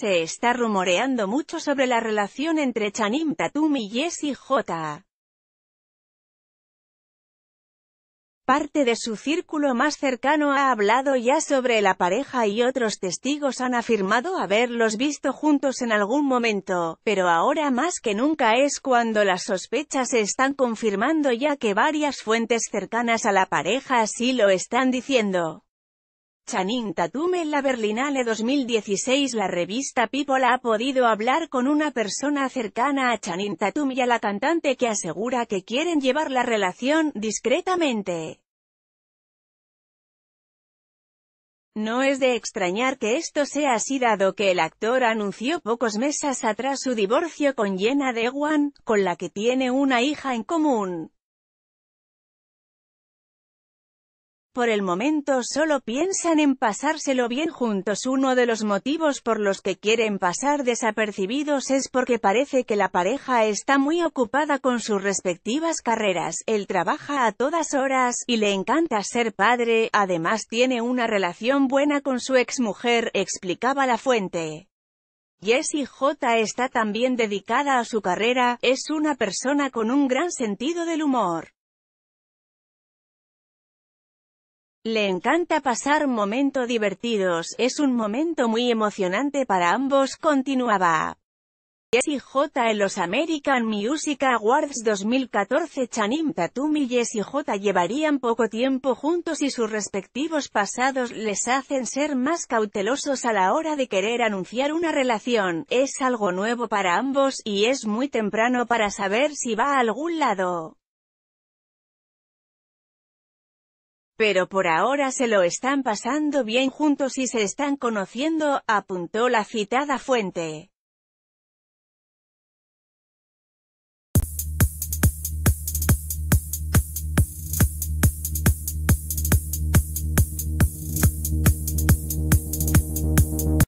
Se está rumoreando mucho sobre la relación entre Chanim Tatum y Jessie J. Parte de su círculo más cercano ha hablado ya sobre la pareja y otros testigos han afirmado haberlos visto juntos en algún momento, pero ahora más que nunca es cuando las sospechas se están confirmando ya que varias fuentes cercanas a la pareja así lo están diciendo. Chanin Tatum en la Berlinale 2016 La revista People ha podido hablar con una persona cercana a Chanin Tatum y a la cantante que asegura que quieren llevar la relación, discretamente. No es de extrañar que esto sea así dado que el actor anunció pocos meses atrás su divorcio con Jenna Dewan, con la que tiene una hija en común. por el momento solo piensan en pasárselo bien juntos. Uno de los motivos por los que quieren pasar desapercibidos es porque parece que la pareja está muy ocupada con sus respectivas carreras, él trabaja a todas horas, y le encanta ser padre, además tiene una relación buena con su mujer, explicaba la fuente. Jessie J está también dedicada a su carrera, es una persona con un gran sentido del humor. Le encanta pasar momentos divertidos, es un momento muy emocionante para ambos, continuaba. Jessie J en los American Music Awards 2014 Chanim Tatum y Jessie J llevarían poco tiempo juntos y sus respectivos pasados les hacen ser más cautelosos a la hora de querer anunciar una relación, es algo nuevo para ambos, y es muy temprano para saber si va a algún lado. Pero por ahora se lo están pasando bien juntos y se están conociendo, apuntó la citada fuente.